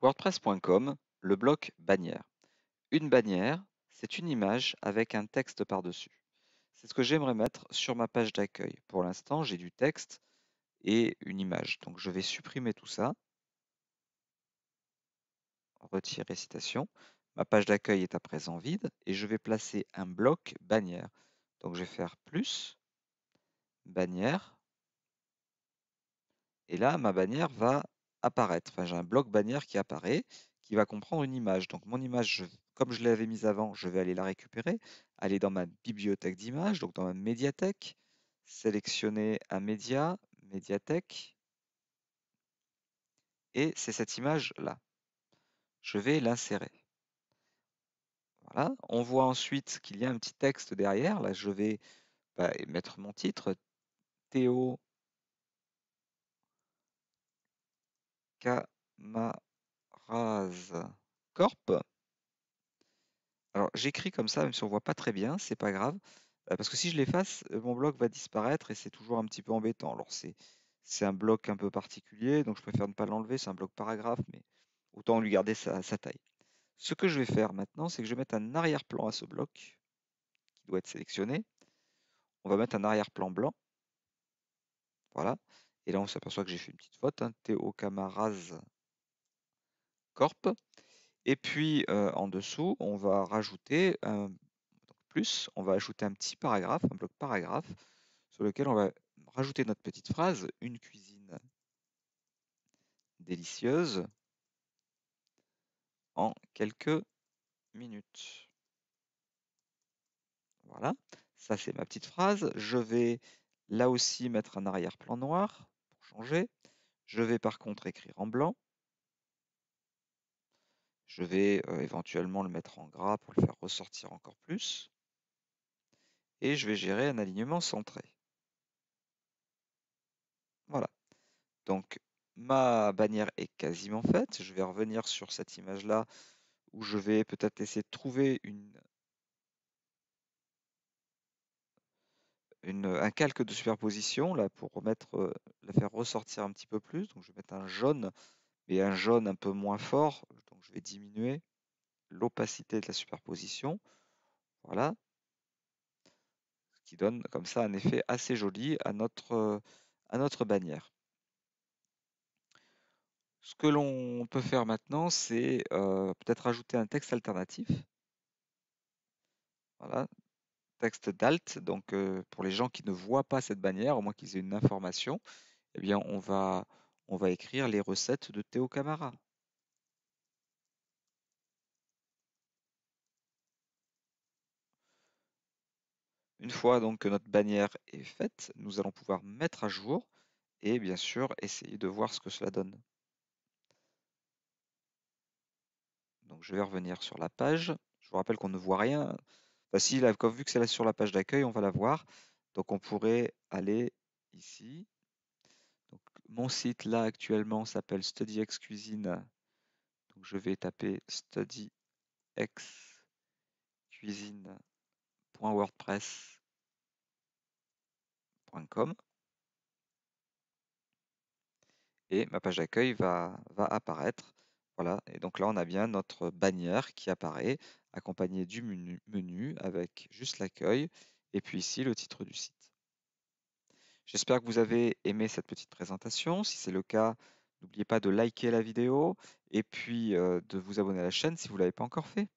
WordPress.com, le bloc bannière. Une bannière, c'est une image avec un texte par-dessus. C'est ce que j'aimerais mettre sur ma page d'accueil. Pour l'instant, j'ai du texte et une image. Donc je vais supprimer tout ça. Retirer citation. Ma page d'accueil est à présent vide et je vais placer un bloc bannière. Donc je vais faire plus, bannière. Et là, ma bannière va apparaître. j'ai un bloc bannière qui apparaît, qui va comprendre une image. Donc mon image, comme je l'avais mise avant, je vais aller la récupérer, aller dans ma bibliothèque d'images, donc dans ma médiathèque, sélectionner un média, médiathèque, et c'est cette image-là. Je vais l'insérer. Voilà. On voit ensuite qu'il y a un petit texte derrière. Là, je vais bah, mettre mon titre, Théo Camaraze Corp. Alors j'écris comme ça, même si on ne voit pas très bien, c'est pas grave. Euh, parce que si je l'efface, euh, mon bloc va disparaître et c'est toujours un petit peu embêtant. Alors c'est, c'est un bloc un peu particulier, donc je préfère ne pas l'enlever, c'est un bloc paragraphe, mais autant lui garder sa, sa taille. Ce que je vais faire maintenant, c'est que je vais mettre un arrière-plan à ce bloc, qui doit être sélectionné. On va mettre un arrière-plan blanc. Voilà. Et là, on s'aperçoit que j'ai fait une petite faute, hein, Théo Camaraz Corp. Et puis, euh, en dessous, on va rajouter un plus, on va ajouter un petit paragraphe, un bloc paragraphe, sur lequel on va rajouter notre petite phrase, une cuisine délicieuse en quelques minutes. Voilà, ça c'est ma petite phrase. Je vais là aussi mettre un arrière-plan noir changer. Je vais par contre écrire en blanc. Je vais euh, éventuellement le mettre en gras pour le faire ressortir encore plus. Et je vais gérer un alignement centré. Voilà. Donc ma bannière est quasiment faite. Je vais revenir sur cette image-là où je vais peut-être essayer de trouver une un calque de superposition là pour remettre, la faire ressortir un petit peu plus. Donc je vais mettre un jaune, et un jaune un peu moins fort. Donc je vais diminuer l'opacité de la superposition. Voilà. Ce qui donne comme ça un effet assez joli à notre, à notre bannière. Ce que l'on peut faire maintenant, c'est peut-être ajouter un texte alternatif. Voilà, texte d'alt. Donc, euh, pour les gens qui ne voient pas cette bannière, au moins qu'ils aient une information, eh bien, on va, on va écrire les recettes de Théo Camara. Une fois donc que notre bannière est faite, nous allons pouvoir mettre à jour et bien sûr essayer de voir ce que cela donne. Donc je vais revenir sur la page. Je vous rappelle qu'on ne voit rien bah, vu que c'est là sur la page d'accueil, on va la voir. Donc on pourrait aller ici. mon site là actuellement s'appelle StudyX Cuisine. Donc je vais taper studyxcuisine.wordpress.com et ma page d'accueil va apparaître. Voilà, et donc là on a bien notre bannière qui apparaît accompagné du menu, avec juste l'accueil et puis ici le titre du site. J'espère que vous avez aimé cette petite présentation. Si c'est le cas, n'oubliez pas de liker la vidéo et puis euh, de vous abonner à la chaîne si vous ne l'avez pas encore fait.